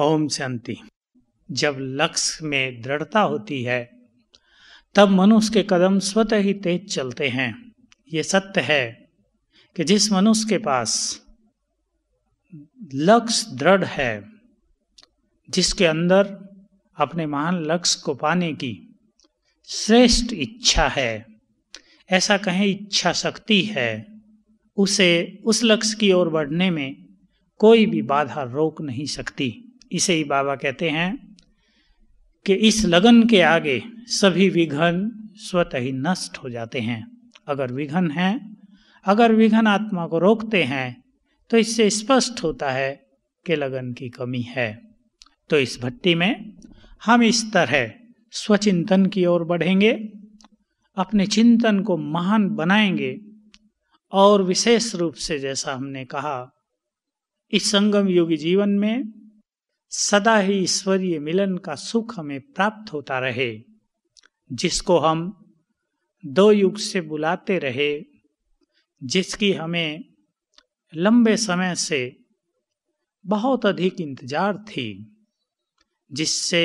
ओम शांति जब लक्ष्य में दृढ़ता होती है तब मनुष्य के कदम स्वतः ही तेज चलते हैं ये सत्य है कि जिस मनुष्य के पास लक्ष्य दृढ़ है जिसके अंदर अपने महान लक्ष्य को पाने की श्रेष्ठ इच्छा है ऐसा कहें इच्छा शक्ति है उसे उस लक्ष्य की ओर बढ़ने में कोई भी बाधा रोक नहीं सकती इसे ही बाबा कहते हैं कि इस लगन के आगे सभी विघन स्वतः ही नष्ट हो जाते हैं अगर विघन है अगर विघन आत्मा को रोकते हैं तो इससे स्पष्ट होता है कि लगन की कमी है तो इस भट्टी में हम इस तरह स्वचिंतन की ओर बढ़ेंगे अपने चिंतन को महान बनाएंगे और विशेष रूप से जैसा हमने कहा इस संगम योगी जीवन में सदा ही ईश्वरीय मिलन का सुख हमें प्राप्त होता रहे जिसको हम दो युग से बुलाते रहे जिसकी हमें लंबे समय से बहुत अधिक इंतजार थी जिससे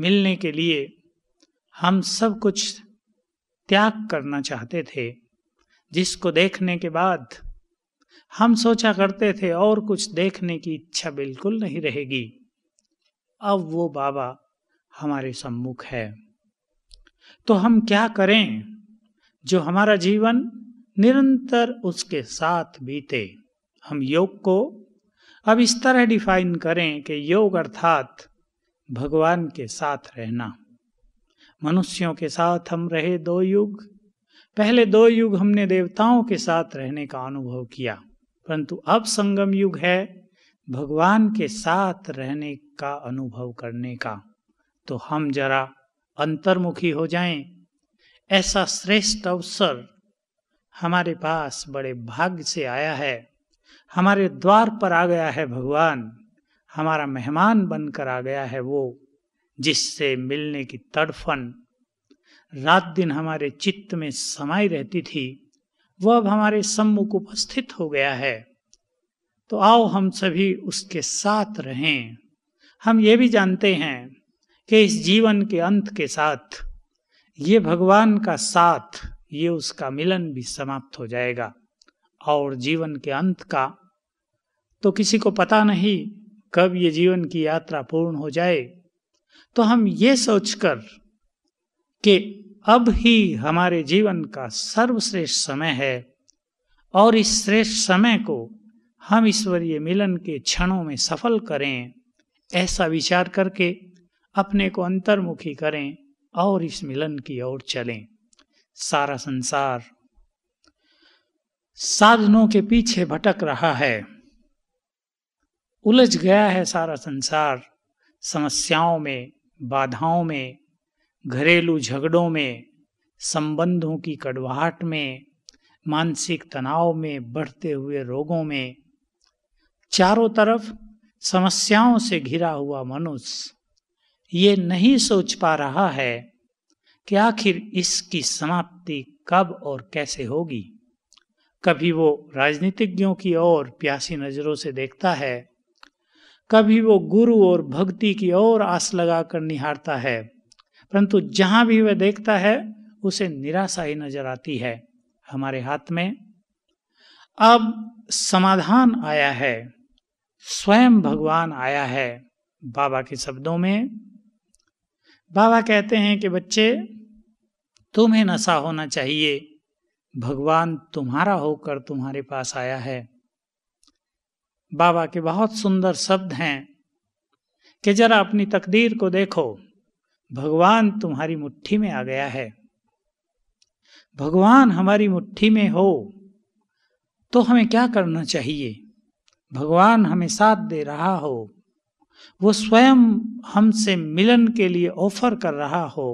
मिलने के लिए हम सब कुछ त्याग करना चाहते थे जिसको देखने के बाद हम सोचा करते थे और कुछ देखने की इच्छा बिल्कुल नहीं रहेगी अब वो बाबा हमारे सम्मुख है तो हम क्या करें जो हमारा जीवन निरंतर उसके साथ बीते हम योग को अब इस तरह डिफाइन करें कि योग अर्थात भगवान के साथ रहना मनुष्यों के साथ हम रहे दो युग पहले दो युग हमने देवताओं के साथ रहने का अनुभव किया परंतु अब संगम युग है भगवान के साथ रहने का अनुभव करने का तो हम जरा अंतर्मुखी हो जाएं ऐसा श्रेष्ठ अवसर हमारे पास बड़े भाग्य से आया है हमारे द्वार पर आ गया है भगवान हमारा मेहमान बनकर आ गया है वो जिससे मिलने की तड़फन रात दिन हमारे चित्त में समाई रहती थी वह अब हमारे सम्मुख उपस्थित हो गया है तो आओ हम सभी उसके साथ रहें हम ये भी जानते हैं कि इस जीवन के अंत के साथ ये भगवान का साथ ये उसका मिलन भी समाप्त हो जाएगा और जीवन के अंत का तो किसी को पता नहीं कब ये जीवन की यात्रा पूर्ण हो जाए तो हम ये सोचकर कि अब ही हमारे जीवन का सर्वश्रेष्ठ समय है और इस श्रेष्ठ समय को हम ईश्वरीय मिलन के क्षणों में सफल करें ऐसा विचार करके अपने को अंतर्मुखी करें और इस मिलन की ओर चलें सारा संसार साधनों के पीछे भटक रहा है उलझ गया है सारा संसार समस्याओं में बाधाओं में घरेलू झगड़ों में संबंधों की कड़वाहट में मानसिक तनाव में बढ़ते हुए रोगों में चारों तरफ समस्याओं से घिरा हुआ मनुष्य ये नहीं सोच पा रहा है कि आखिर इसकी समाप्ति कब और कैसे होगी कभी वो राजनीतिज्ञों की ओर प्यासी नज़रों से देखता है कभी वो गुरु और भक्ति की ओर आस लगाकर निहारता है परंतु जहाँ भी वह देखता है उसे निराशा ही नजर आती है हमारे हाथ में अब समाधान आया है स्वयं भगवान आया है बाबा के शब्दों में बाबा कहते हैं कि बच्चे तुम्हें नशा होना चाहिए भगवान तुम्हारा होकर तुम्हारे पास आया है बाबा के बहुत सुंदर शब्द हैं कि जरा अपनी तकदीर को देखो भगवान तुम्हारी मुट्ठी में आ गया है भगवान हमारी मुट्ठी में हो तो हमें क्या करना चाहिए भगवान हमें साथ दे रहा हो वो स्वयं हमसे मिलन के लिए ऑफर कर रहा हो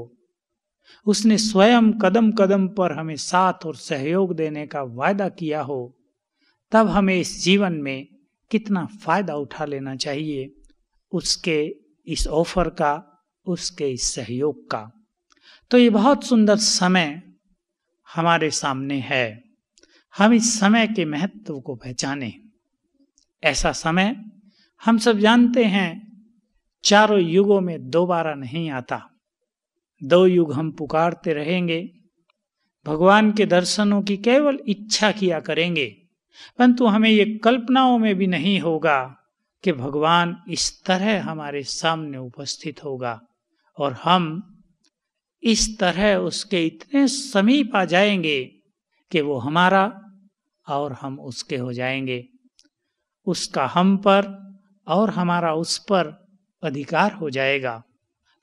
उसने स्वयं कदम कदम पर हमें साथ और सहयोग देने का वायदा किया हो तब हमें इस जीवन में कितना फायदा उठा लेना चाहिए उसके इस ऑफर का उसके इस सहयोग का तो ये बहुत सुंदर समय हमारे सामने है हम इस समय के महत्व को पहचाने ऐसा समय हम सब जानते हैं चारों युगों में दोबारा नहीं आता दो युग हम पुकारते रहेंगे भगवान के दर्शनों की केवल इच्छा किया करेंगे परंतु हमें ये कल्पनाओं में भी नहीं होगा कि भगवान इस तरह हमारे सामने उपस्थित होगा और हम इस तरह उसके इतने समीप आ जाएंगे कि वो हमारा और हम उसके हो जाएंगे उसका हम पर और हमारा उस पर अधिकार हो जाएगा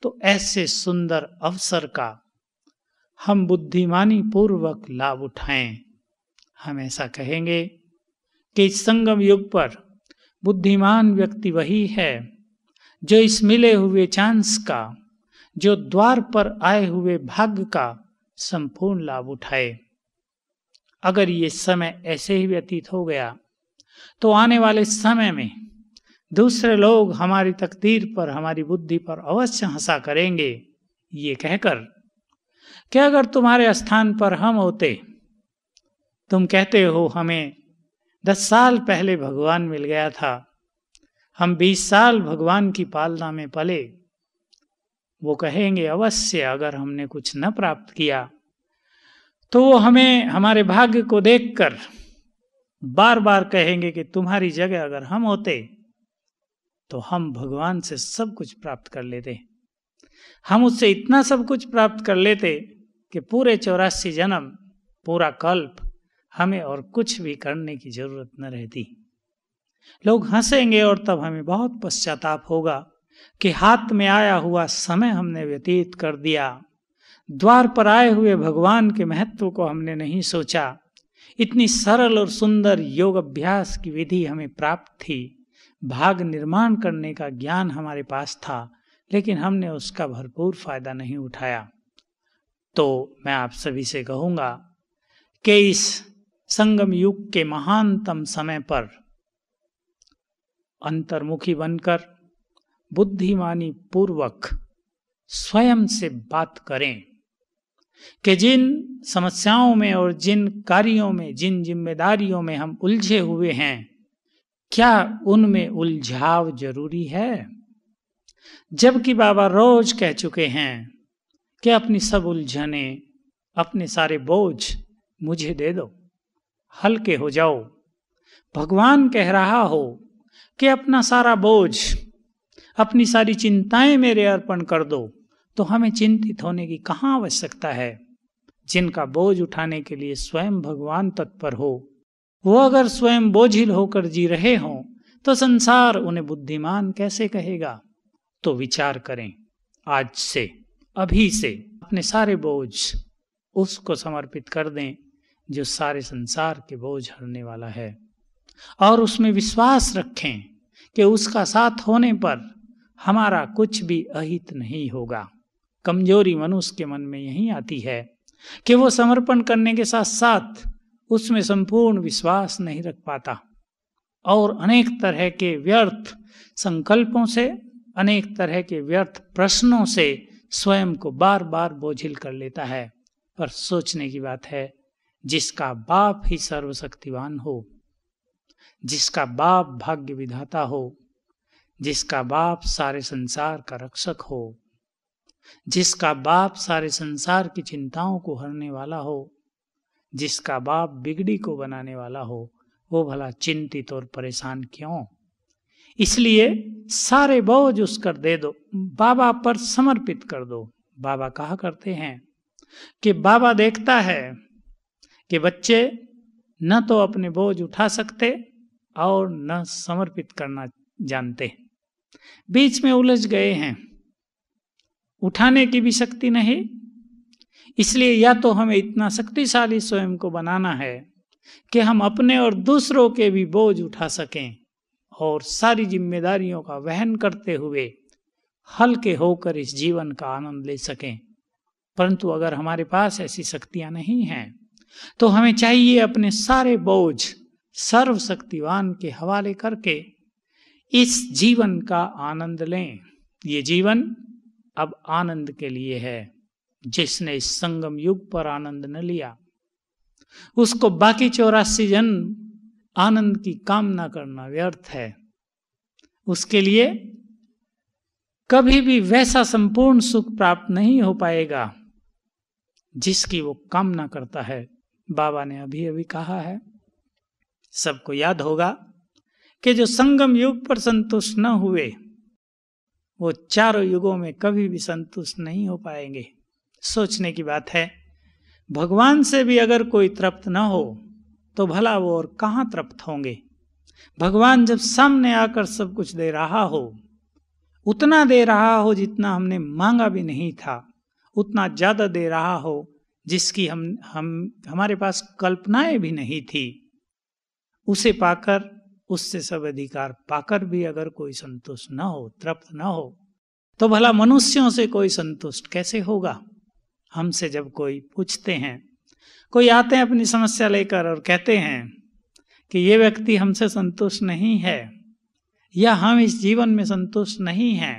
तो ऐसे सुंदर अवसर का हम बुद्धिमानी पूर्वक लाभ उठाएं हम ऐसा कहेंगे कि इस संगम युग पर बुद्धिमान व्यक्ति वही है जो इस मिले हुए चांस का जो द्वार पर आए हुए भाग्य का संपूर्ण लाभ उठाए अगर ये समय ऐसे ही व्यतीत हो गया तो आने वाले समय में दूसरे लोग हमारी तकदीर पर हमारी बुद्धि पर अवश्य हंसा करेंगे ये कहकर कि अगर तुम्हारे स्थान पर हम होते तुम कहते हो हमें दस साल पहले भगवान मिल गया था हम बीस साल भगवान की पालना में पले वो कहेंगे अवश्य अगर हमने कुछ न प्राप्त किया तो वो हमें हमारे भाग्य को देखकर बार बार कहेंगे कि तुम्हारी जगह अगर हम होते तो हम भगवान से सब कुछ प्राप्त कर लेते हम उससे इतना सब कुछ प्राप्त कर लेते कि पूरे चौरासी जन्म पूरा कल्प हमें और कुछ भी करने की जरूरत न रहती लोग हंसेंगे और तब हमें बहुत पश्चाताप होगा कि हाथ में आया हुआ समय हमने व्यतीत कर दिया द्वार पर आए हुए भगवान के महत्व को हमने नहीं सोचा इतनी सरल और सुंदर योग अभ्यास की विधि हमें प्राप्त थी भाग निर्माण करने का ज्ञान हमारे पास था लेकिन हमने उसका भरपूर फायदा नहीं उठाया तो मैं आप सभी से कहूंगा कि इस संगम युग के महानतम समय पर अंतर्मुखी बनकर बुद्धिमानी पूर्वक स्वयं से बात करें कि जिन समस्याओं में और जिन कार्यों में जिन जिम्मेदारियों में हम उलझे हुए हैं क्या उनमें उलझाव जरूरी है जबकि बाबा रोज कह चुके हैं कि अपनी सब उलझने अपने सारे बोझ मुझे दे दो हल्के हो जाओ भगवान कह रहा हो कि अपना सारा बोझ अपनी सारी चिंताएं मेरे अर्पण कर दो तो हमें चिंतित होने की कहा आवश्यकता है जिनका बोझ उठाने के लिए स्वयं भगवान तत्पर हो वो अगर स्वयं बोझिल होकर जी रहे हों तो संसार उन्हें बुद्धिमान कैसे कहेगा तो विचार करें आज से अभी से अपने सारे बोझ उसको समर्पित कर दें जो सारे संसार के बोझ हरने वाला है और उसमें विश्वास रखें कि उसका साथ होने पर हमारा कुछ भी अहित नहीं होगा कमजोरी मनुष्य के मन में यही आती है कि वो समर्पण करने के साथ साथ उसमें संपूर्ण विश्वास नहीं रख पाता और अनेक तरह के व्यर्थ संकल्पों से अनेक तरह के व्यर्थ प्रश्नों से स्वयं को बार बार बोझिल कर लेता है पर सोचने की बात है जिसका बाप ही सर्वशक्तिवान हो जिसका बाप भाग्य विधाता हो जिसका बाप सारे संसार का रक्षक हो जिसका बाप सारे संसार की चिंताओं को हरने वाला हो जिसका बाप बिगड़ी को बनाने वाला हो वो भला चिंतित और परेशान क्यों इसलिए सारे बोझ उस कर दे दो बाबा पर समर्पित कर दो बाबा कहा करते हैं कि बाबा देखता है कि बच्चे न तो अपने बोझ उठा सकते और न समर्पित करना जानते हैं बीच में उलझ गए हैं उठाने की भी शक्ति नहीं इसलिए या तो हमें इतना शक्तिशाली स्वयं को बनाना है कि हम अपने और दूसरों के भी बोझ उठा सकें और सारी जिम्मेदारियों का वहन करते हुए हल्के होकर इस जीवन का आनंद ले सकें परंतु अगर हमारे पास ऐसी शक्तियां नहीं हैं तो हमें चाहिए अपने सारे बोझ सर्वशक्तिवान के हवाले करके इस जीवन का आनंद लें ये जीवन अब आनंद के लिए है जिसने इस संगम युग पर आनंद न लिया उसको बाकी चौरासी जन आनंद की कामना करना व्यर्थ है उसके लिए कभी भी वैसा संपूर्ण सुख प्राप्त नहीं हो पाएगा जिसकी वो कामना करता है बाबा ने अभी अभी कहा है सबको याद होगा कि जो संगम युग पर संतुष्ट न हुए वो चारों युगों में कभी भी संतुष्ट नहीं हो पाएंगे सोचने की बात है भगवान से भी अगर कोई तृप्त न हो तो भला वो और कहाँ तृप्त होंगे भगवान जब सामने आकर सब कुछ दे रहा हो उतना दे रहा हो जितना हमने मांगा भी नहीं था उतना ज़्यादा दे रहा हो जिसकी हम हम हमारे पास कल्पनाएं भी नहीं थी उसे पाकर उससे सब अधिकार पाकर भी अगर कोई संतुष्ट न हो तृप्त न हो तो भला मनुष्यों से कोई संतुष्ट कैसे होगा हमसे जब कोई पूछते हैं कोई आते हैं अपनी समस्या लेकर और कहते हैं कि ये व्यक्ति हमसे संतुष्ट नहीं है या हम इस जीवन में संतुष्ट नहीं है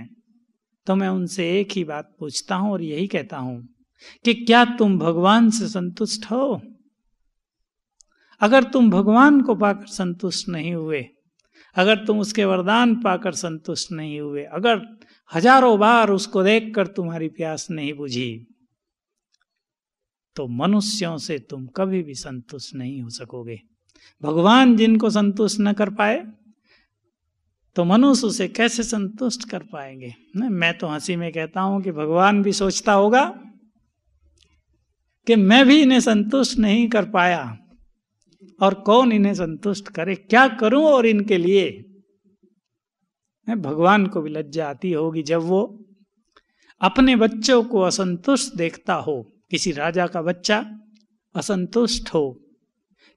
तो मैं उनसे एक ही बात पूछता हूं और यही कहता हूं कि क्या तुम भगवान से संतुष्ट हो अगर तुम भगवान को पाकर संतुष्ट नहीं हुए अगर तुम उसके वरदान पाकर संतुष्ट नहीं हुए अगर हजारों बार उसको देखकर तुम्हारी प्यास नहीं बुझी तो मनुष्यों से तुम कभी भी संतुष्ट नहीं हो सकोगे भगवान जिनको संतुष्ट न कर पाए तो मनुष्य उसे कैसे संतुष्ट कर पाएंगे नहीं, मैं तो हंसी में कहता हूं कि भगवान भी सोचता होगा कि मैं भी इन्हें संतुष्ट नहीं कर पाया और कौन इन्हें संतुष्ट करे क्या करूं और इनके लिए भगवान को भी लज्जा आती होगी जब वो अपने बच्चों को असंतुष्ट देखता हो किसी राजा का बच्चा असंतुष्ट हो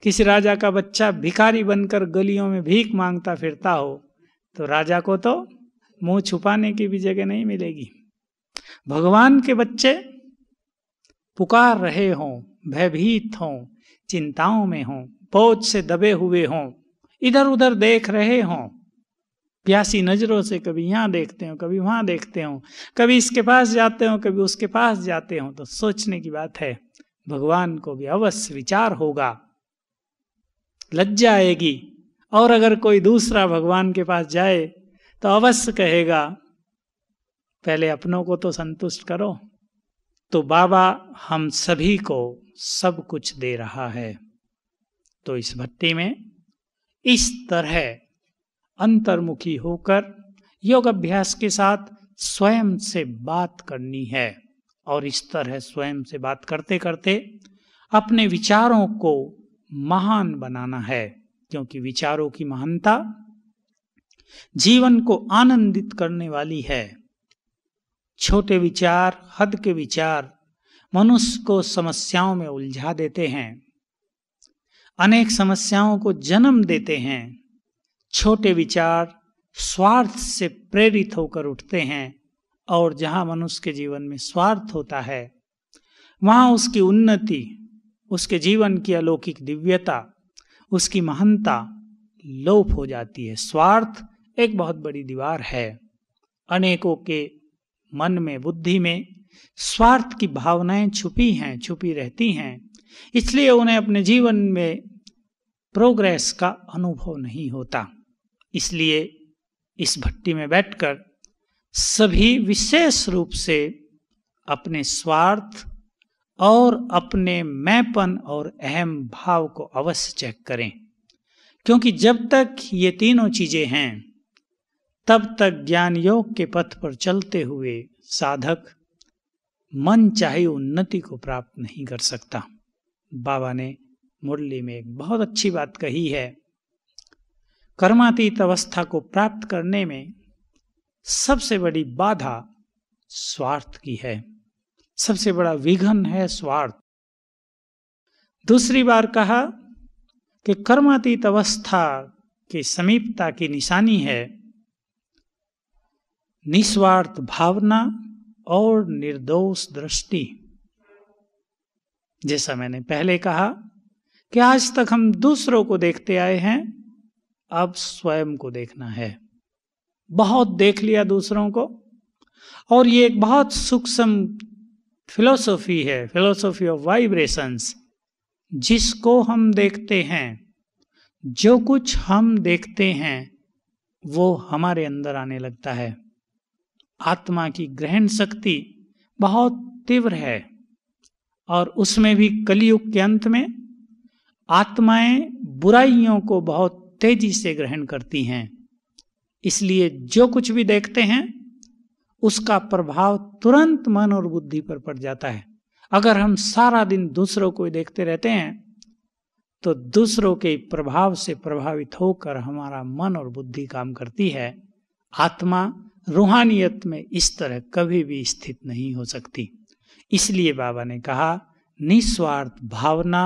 किसी राजा का बच्चा भिखारी बनकर गलियों में भीख मांगता फिरता हो तो राजा को तो मुंह छुपाने की भी जगह नहीं मिलेगी भगवान के बच्चे पुकार रहे हों भयभीत हों चिंताओं में हों बोझ से दबे हुए हों इधर उधर देख रहे हों प्यासी नजरों से कभी यहाँ देखते हो कभी वहां देखते हो कभी इसके पास जाते हो कभी उसके पास जाते हो तो सोचने की बात है भगवान को भी अवश्य विचार होगा लज्जा आएगी और अगर कोई दूसरा भगवान के पास जाए तो अवश्य कहेगा पहले अपनों को तो संतुष्ट करो तो बाबा हम सभी को सब कुछ दे रहा है तो इस भक्ति में इस तरह अंतर्मुखी होकर योग अभ्यास के साथ स्वयं से बात करनी है और इस तरह स्वयं से बात करते करते अपने विचारों को महान बनाना है क्योंकि विचारों की महानता जीवन को आनंदित करने वाली है छोटे विचार हद के विचार मनुष्य को समस्याओं में उलझा देते हैं अनेक समस्याओं को जन्म देते हैं छोटे विचार स्वार्थ से प्रेरित होकर उठते हैं और जहाँ मनुष्य के जीवन में स्वार्थ होता है वहां उसकी उन्नति उसके जीवन की अलौकिक दिव्यता उसकी महानता लोप हो जाती है स्वार्थ एक बहुत बड़ी दीवार है अनेकों के मन में बुद्धि में स्वार्थ की भावनाएं छुपी हैं छुपी रहती हैं इसलिए उन्हें अपने जीवन में प्रोग्रेस का अनुभव नहीं होता इसलिए इस भट्टी में बैठकर सभी विशेष रूप से अपने स्वार्थ और अपने मैपन और अहम भाव को अवश्य चेक करें क्योंकि जब तक ये तीनों चीज़ें हैं तब तक ज्ञान योग के पथ पर चलते हुए साधक मन चाहे उन्नति को प्राप्त नहीं कर सकता बाबा ने मुरली में एक बहुत अच्छी बात कही है कर्मातीत अवस्था को प्राप्त करने में सबसे बड़ी बाधा स्वार्थ की है सबसे बड़ा विघन है स्वार्थ दूसरी बार कहा कि कर्मातीत अवस्था की समीपता की निशानी है निस्वार्थ भावना और निर्दोष दृष्टि जैसा मैंने पहले कहा कि आज तक हम दूसरों को देखते आए हैं अब स्वयं को देखना है बहुत देख लिया दूसरों को और ये एक बहुत सूक्ष्म फिलोसॉफी है फिलोसॉफी ऑफ वाइब्रेशंस जिसको हम देखते हैं जो कुछ हम देखते हैं वो हमारे अंदर आने लगता है आत्मा की ग्रहण शक्ति बहुत तीव्र है और उसमें भी कलयुग के अंत में आत्माएं बुराइयों को बहुत तेजी से ग्रहण करती हैं इसलिए जो कुछ भी देखते हैं उसका प्रभाव तुरंत मन और बुद्धि पर पड़ जाता है अगर हम सारा दिन दूसरों को देखते रहते हैं तो दूसरों के प्रभाव से प्रभावित होकर हमारा मन और बुद्धि काम करती है आत्मा रूहानियत में इस तरह कभी भी स्थित नहीं हो सकती इसलिए बाबा ने कहा निस्वार्थ भावना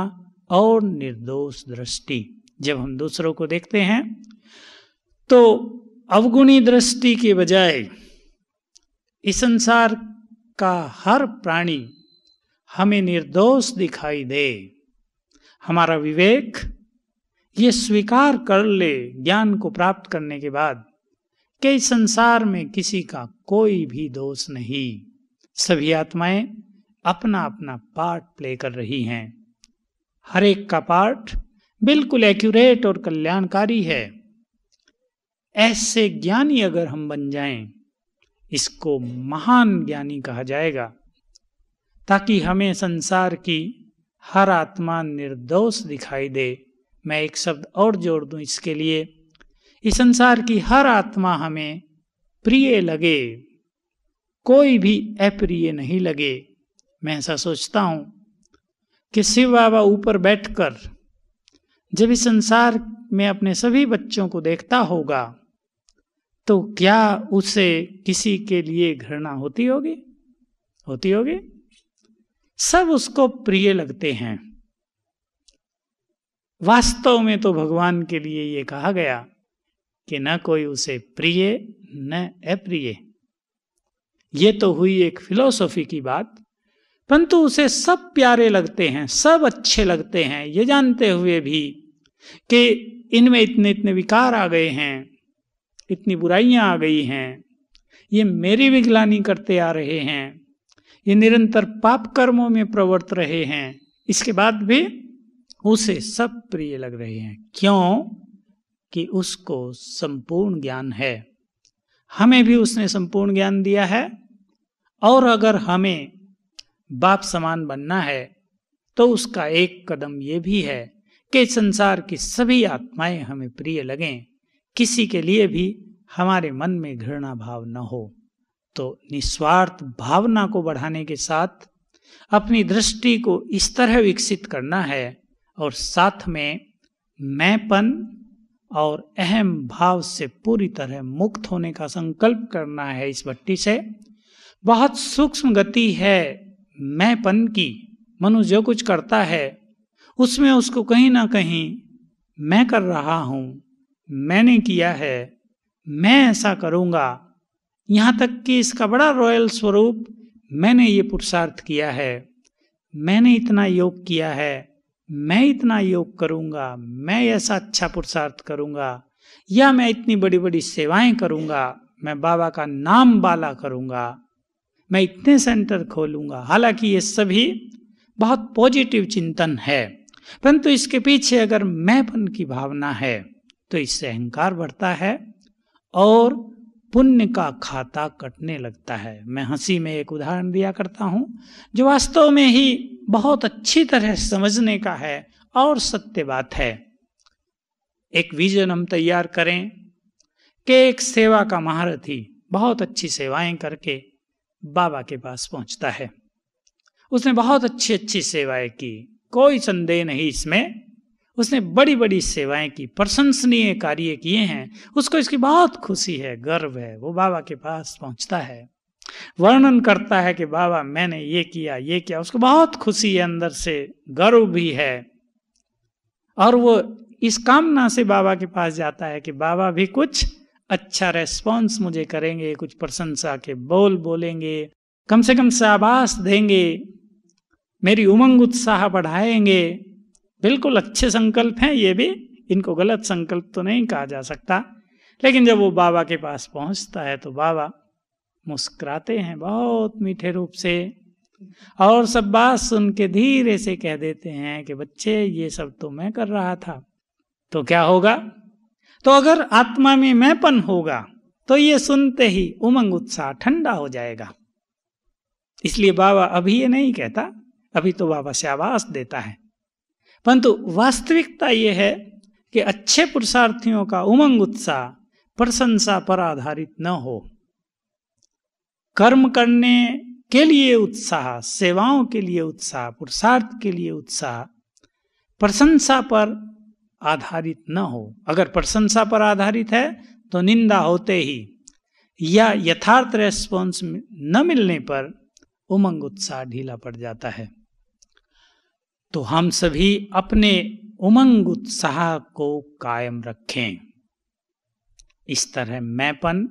और निर्दोष दृष्टि जब हम दूसरों को देखते हैं तो अवगुणी दृष्टि के बजाय इस संसार का हर प्राणी हमें निर्दोष दिखाई दे हमारा विवेक ये स्वीकार कर ले ज्ञान को प्राप्त करने के बाद कि संसार में किसी का कोई भी दोष नहीं सभी आत्माएं अपना अपना पार्ट प्ले कर रही हैं हर एक का पार्ट बिल्कुल एक्यूरेट और कल्याणकारी है ऐसे ज्ञानी अगर हम बन जाएं इसको महान ज्ञानी कहा जाएगा ताकि हमें संसार की हर आत्मा निर्दोष दिखाई दे मैं एक शब्द और जोड़ दूं इसके लिए इस संसार की हर आत्मा हमें प्रिय लगे कोई भी अप्रिय नहीं लगे मैं ऐसा सोचता हूं कि शिव बाबा ऊपर बैठकर जब इस संसार में अपने सभी बच्चों को देखता होगा तो क्या उसे किसी के लिए घृणा होती होगी होती होगी सब उसको प्रिय लगते हैं वास्तव में तो भगवान के लिए ये कहा गया कि न कोई उसे प्रिय न अप्रिय ये तो हुई एक फिलोसॉफी की बात परंतु उसे सब प्यारे लगते हैं सब अच्छे लगते हैं ये जानते हुए भी कि इनमें इतने इतने विकार आ गए हैं इतनी बुराइयां आ गई हैं ये मेरी विगलानी करते आ रहे हैं ये निरंतर पाप कर्मों में प्रवर्त रहे हैं इसके बाद भी उसे सब प्रिय लग रहे हैं क्यों कि उसको संपूर्ण ज्ञान है हमें भी उसने संपूर्ण ज्ञान दिया है और अगर हमें बाप समान बनना है तो उसका एक कदम ये भी है कि संसार की सभी आत्माएं हमें प्रिय लगें किसी के लिए भी हमारे मन में घृणा भाव न हो तो निस्वार्थ भावना को बढ़ाने के साथ अपनी दृष्टि को इस तरह विकसित करना है और साथ में मैंपन और अहम भाव से पूरी तरह मुक्त होने का संकल्प करना है इस भट्टी से बहुत सूक्ष्म गति है मैंपन की मनुष्य जो कुछ करता है उसमें उसको कहीं ना कहीं मैं कर रहा हूँ मैंने किया है मैं ऐसा करूँगा यहाँ तक कि इसका बड़ा रॉयल स्वरूप मैंने ये पुरुषार्थ किया है मैंने इतना योग किया है मैं इतना योग करूँगा मैं ऐसा अच्छा पुरुषार्थ करूँगा या मैं इतनी बड़ी बड़ी सेवाएं करूँगा मैं बाबा का नाम बाला करूँगा मैं इतने सेंटर खोलूंगा हालांकि ये सभी बहुत पॉजिटिव चिंतन है परंतु इसके पीछे अगर मैंपन की भावना है तो इससे अहंकार बढ़ता है और पुण्य का खाता कटने लगता है मैं हंसी में एक उदाहरण दिया करता हूं जो वास्तव में ही बहुत अच्छी तरह समझने का है और सत्य बात है एक विजन हम तैयार करें कि एक सेवा का महारथी बहुत अच्छी सेवाएं करके बाबा के पास पहुंचता है उसने बहुत अच्छी अच्छी सेवाएं की कोई संदेह नहीं इसमें उसने बड़ी बड़ी सेवाएं की प्रशंसनीय कार्य किए हैं उसको इसकी बहुत खुशी है गर्व है वो बाबा के पास पहुंचता है वर्णन करता है कि बाबा मैंने ये किया ये किया उसको बहुत खुशी है अंदर से गर्व भी है और वो इस कामना से बाबा के पास जाता है कि बाबा भी कुछ अच्छा रेस्पॉन्स मुझे करेंगे कुछ प्रशंसा के बोल बोलेंगे कम से कम शाबाश देंगे मेरी उमंग उत्साह बढ़ाएंगे बिल्कुल अच्छे संकल्प हैं ये भी इनको गलत संकल्प तो नहीं कहा जा सकता लेकिन जब वो बाबा के पास पहुंचता है तो बाबा मुस्कुराते हैं बहुत मीठे रूप से और सब बात सुन के धीरे से कह देते हैं कि बच्चे ये सब तो मैं कर रहा था तो क्या होगा तो अगर आत्मा में मैंपन होगा तो ये सुनते ही उमंग उत्साह ठंडा हो जाएगा इसलिए बाबा अभी ये नहीं कहता अभी तो बाबा श्यावास देता है परंतु वास्तविकता ये है कि अच्छे पुरुषार्थियों का उमंग उत्साह प्रशंसा पर आधारित न हो कर्म करने के लिए उत्साह सेवाओं के लिए उत्साह पुरुषार्थ के लिए उत्साह प्रशंसा पर आधारित न हो अगर प्रशंसा पर आधारित है तो निंदा होते ही या यथार्थ रेस्पॉन्स न मिलने पर उमंग उत्साह ढीला पड़ जाता है तो हम सभी अपने उमंग उत्साह को कायम रखें इस तरह मैंपन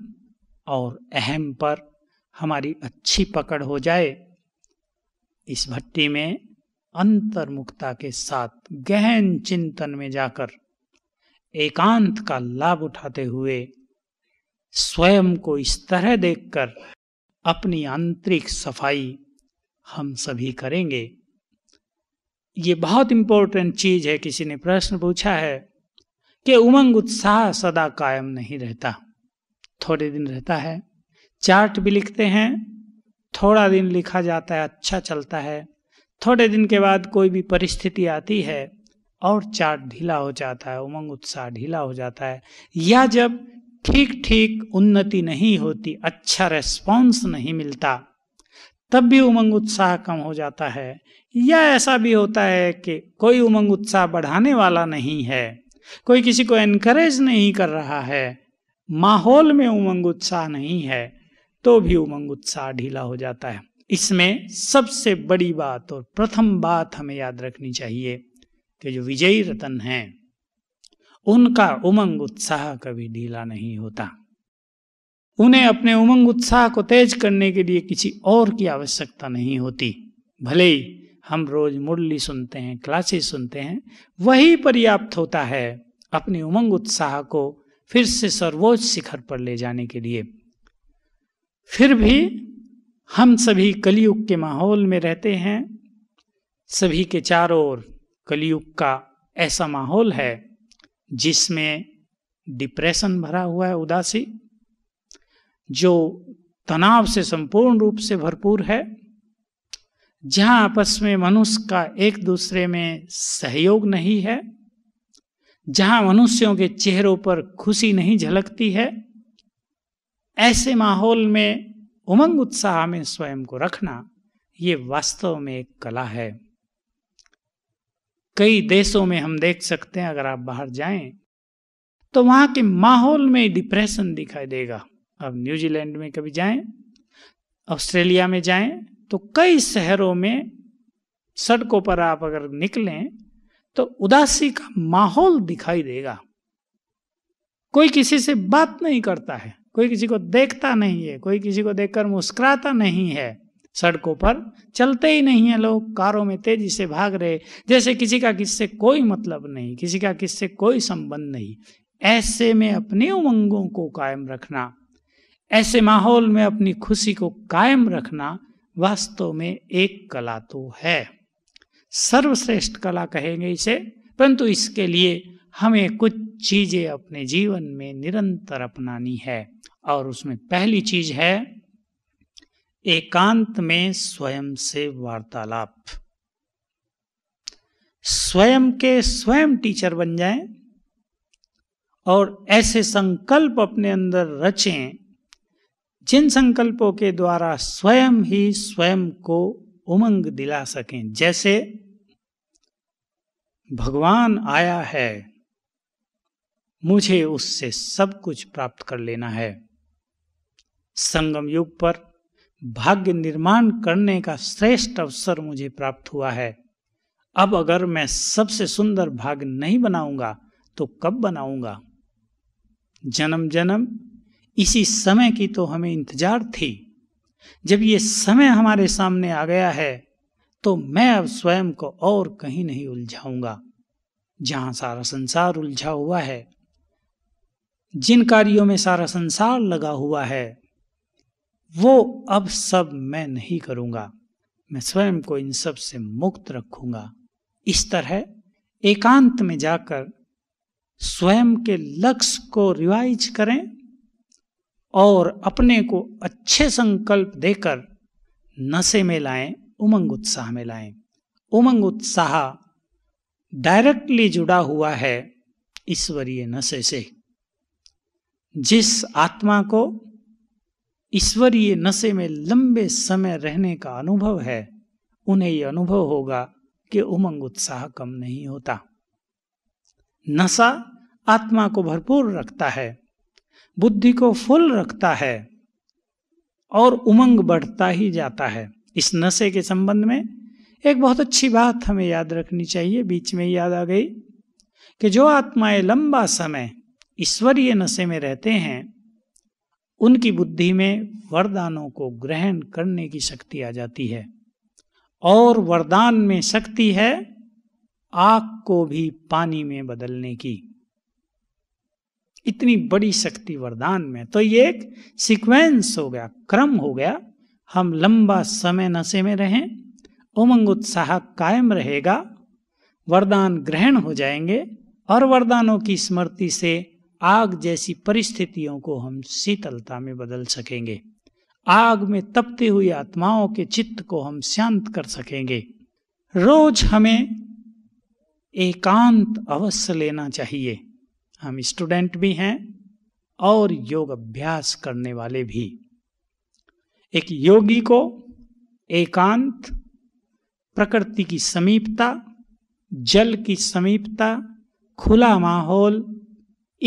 और अहम पर हमारी अच्छी पकड़ हो जाए इस भट्टी में अंतर्मुखता के साथ गहन चिंतन में जाकर एकांत का लाभ उठाते हुए स्वयं को इस तरह देखकर अपनी आंतरिक सफाई हम सभी करेंगे ये बहुत इंपॉर्टेंट चीज़ है किसी ने प्रश्न पूछा है कि उमंग उत्साह सदा कायम नहीं रहता थोड़े दिन रहता है चार्ट भी लिखते हैं थोड़ा दिन लिखा जाता है अच्छा चलता है थोड़े दिन के बाद कोई भी परिस्थिति आती है और चार्ट ढीला हो जाता है उमंग उत्साह ढीला हो जाता है या जब ठीक ठीक उन्नति नहीं होती अच्छा रेस्पॉन्स नहीं मिलता तब भी उमंग उत्साह कम हो जाता है या ऐसा भी होता है कि कोई उमंग उत्साह बढ़ाने वाला नहीं है कोई किसी को एनकरेज नहीं कर रहा है माहौल में उमंग उत्साह नहीं है तो भी उमंग उत्साह ढीला हो जाता है इसमें सबसे बड़ी बात और प्रथम बात हमें याद रखनी चाहिए कि जो विजयी रतन हैं उनका उमंग उत्साह कभी ढीला नहीं होता उन्हें अपने उमंग उत्साह को तेज करने के लिए किसी और की आवश्यकता नहीं होती भले ही हम रोज मुरली सुनते हैं क्लासेस सुनते हैं वही पर्याप्त होता है अपने उमंग उत्साह को फिर से सर्वोच्च शिखर पर ले जाने के लिए फिर भी हम सभी कलयुग के माहौल में रहते हैं सभी के चारों ओर कलयुग का ऐसा माहौल है जिसमें डिप्रेशन भरा हुआ है उदासी जो तनाव से संपूर्ण रूप से भरपूर है जहां आपस में मनुष्य का एक दूसरे में सहयोग नहीं है जहां मनुष्यों के चेहरों पर खुशी नहीं झलकती है ऐसे माहौल में उमंग उत्साह में स्वयं को रखना ये वास्तव में एक कला है कई देशों में हम देख सकते हैं अगर आप बाहर जाएं तो वहां के माहौल में डिप्रेशन दिखाई देगा अब न्यूजीलैंड में कभी जाएं ऑस्ट्रेलिया में जाएं तो कई शहरों में सड़कों पर आप अगर निकलें तो उदासी का माहौल दिखाई देगा कोई किसी से बात नहीं करता है कोई किसी को देखता नहीं है कोई किसी को देखकर मुस्कुराता नहीं है सड़कों पर चलते ही नहीं है लोग कारों में तेजी से भाग रहे जैसे किसी का किससे कोई मतलब नहीं किसी का किससे कोई संबंध नहीं ऐसे में अपने उमंगों को कायम रखना ऐसे माहौल में अपनी खुशी को कायम रखना वास्तव में एक कला तो है सर्वश्रेष्ठ कला कहेंगे इसे परंतु इसके लिए हमें कुछ चीज़ें अपने जीवन में निरंतर अपनानी है और उसमें पहली चीज है एकांत में स्वयं से वार्तालाप स्वयं के स्वयं टीचर बन जाएं और ऐसे संकल्प अपने अंदर रचें जिन संकल्पों के द्वारा स्वयं ही स्वयं को उमंग दिला सकें जैसे भगवान आया है मुझे उससे सब कुछ प्राप्त कर लेना है संगम युग पर भाग्य निर्माण करने का श्रेष्ठ अवसर मुझे प्राप्त हुआ है अब अगर मैं सबसे सुंदर भाग्य नहीं बनाऊंगा तो कब बनाऊंगा जन्म जन्म इसी समय की तो हमें इंतजार थी जब ये समय हमारे सामने आ गया है तो मैं अब स्वयं को और कहीं नहीं उलझाऊंगा जहां सारा संसार उलझा हुआ है जिन कार्यों में सारा संसार लगा हुआ है वो अब सब मैं नहीं करूंगा मैं स्वयं को इन सब से मुक्त रखूंगा इस तरह एकांत में जाकर स्वयं के लक्ष्य को रिवाइज करें और अपने को अच्छे संकल्प देकर नशे में लाएं उमंग उत्साह में लाएं उमंग उत्साह डायरेक्टली जुड़ा हुआ है ईश्वरीय नशे से जिस आत्मा को ईश्वरीय नशे में लंबे समय रहने का अनुभव है उन्हें यह अनुभव होगा कि उमंग उत्साह कम नहीं होता नशा आत्मा को भरपूर रखता है बुद्धि को फुल रखता है और उमंग बढ़ता ही जाता है इस नशे के संबंध में एक बहुत अच्छी बात हमें याद रखनी चाहिए बीच में याद आ गई कि जो आत्माएं लंबा समय ईश्वरीय नशे में रहते हैं उनकी बुद्धि में वरदानों को ग्रहण करने की शक्ति आ जाती है और वरदान में शक्ति है आग को भी पानी में बदलने की इतनी बड़ी शक्ति वरदान में तो ये एक सीक्वेंस हो गया क्रम हो गया हम लंबा समय नशे में रहें उमंग उत्साह कायम रहेगा वरदान ग्रहण हो जाएंगे और वरदानों की स्मृति से आग जैसी परिस्थितियों को हम शीतलता में बदल सकेंगे आग में तपती हुई आत्माओं के चित्त को हम शांत कर सकेंगे रोज हमें एकांत अवश्य लेना चाहिए हम स्टूडेंट भी हैं और योग अभ्यास करने वाले भी एक योगी को एकांत प्रकृति की समीपता जल की समीपता खुला माहौल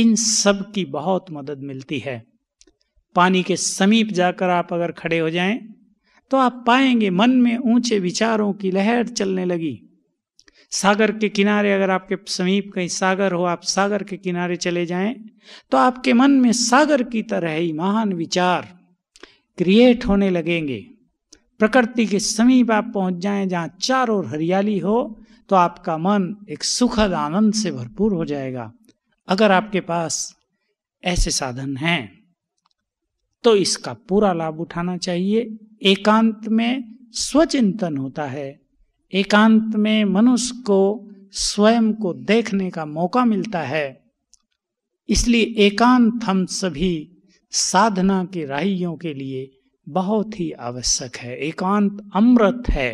इन सब की बहुत मदद मिलती है पानी के समीप जाकर आप अगर खड़े हो जाएं तो आप पाएंगे मन में ऊंचे विचारों की लहर चलने लगी सागर के किनारे अगर आपके समीप कहीं सागर हो आप सागर के किनारे चले जाएं तो आपके मन में सागर की तरह ही महान विचार क्रिएट होने लगेंगे प्रकृति के समीप आप पहुंच जाएं जहां चारों हरियाली हो तो आपका मन एक सुखद आनंद से भरपूर हो जाएगा अगर आपके पास ऐसे साधन हैं तो इसका पूरा लाभ उठाना चाहिए एकांत में स्वचिंतन होता है एकांत में मनुष्य को स्वयं को देखने का मौका मिलता है इसलिए एकांत हम सभी साधना के राहियों के लिए बहुत ही आवश्यक है एकांत अमृत है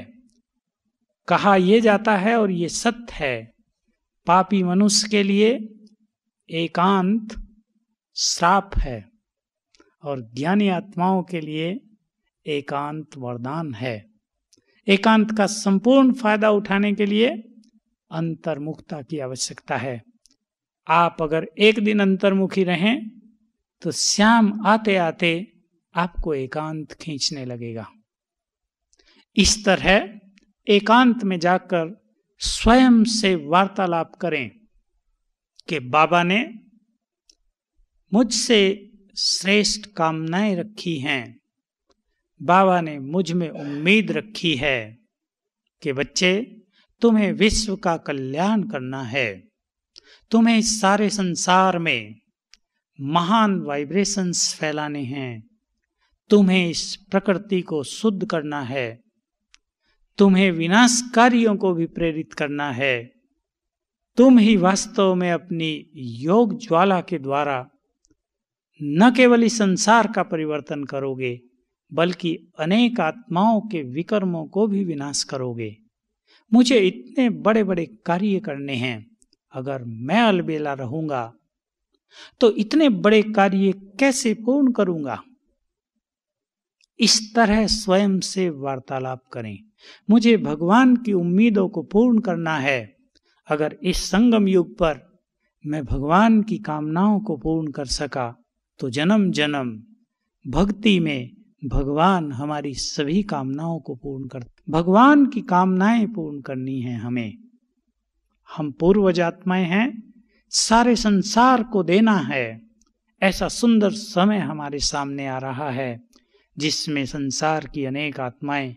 कहा यह जाता है और ये सत्य है पापी मनुष्य के लिए एकांत श्राप है और ज्ञानी आत्माओं के लिए एकांत वरदान है एकांत का संपूर्ण फायदा उठाने के लिए अंतर्मुखता की आवश्यकता है आप अगर एक दिन अंतर्मुखी रहें तो श्याम आते आते आपको एकांत खींचने लगेगा इस तरह एकांत में जाकर स्वयं से वार्तालाप करें कि बाबा ने मुझसे श्रेष्ठ कामनाएं रखी हैं बाबा ने मुझ में उम्मीद रखी है कि बच्चे तुम्हें विश्व का कल्याण करना है तुम्हें इस सारे संसार में महान वाइब्रेशंस फैलाने हैं तुम्हें इस प्रकृति को शुद्ध करना है तुम्हें विनाशकारियों को भी प्रेरित करना है तुम ही वास्तव में अपनी योग ज्वाला के द्वारा न केवल इस संसार का परिवर्तन करोगे बल्कि अनेक आत्माओं के विकर्मों को भी विनाश करोगे मुझे इतने बड़े बड़े कार्य करने हैं अगर मैं अलबेला रहूंगा तो इतने बड़े कार्य कैसे पूर्ण करूंगा इस तरह स्वयं से वार्तालाप करें मुझे भगवान की उम्मीदों को पूर्ण करना है अगर इस संगम युग पर मैं भगवान की कामनाओं को पूर्ण कर सका तो जन्म जन्म भक्ति में भगवान हमारी सभी कामनाओं को पूर्ण कर भगवान की कामनाएं पूर्ण करनी है हमें हम पूर्वजात्माएं हैं सारे संसार को देना है ऐसा सुंदर समय हमारे सामने आ रहा है जिसमें संसार की अनेक आत्माएं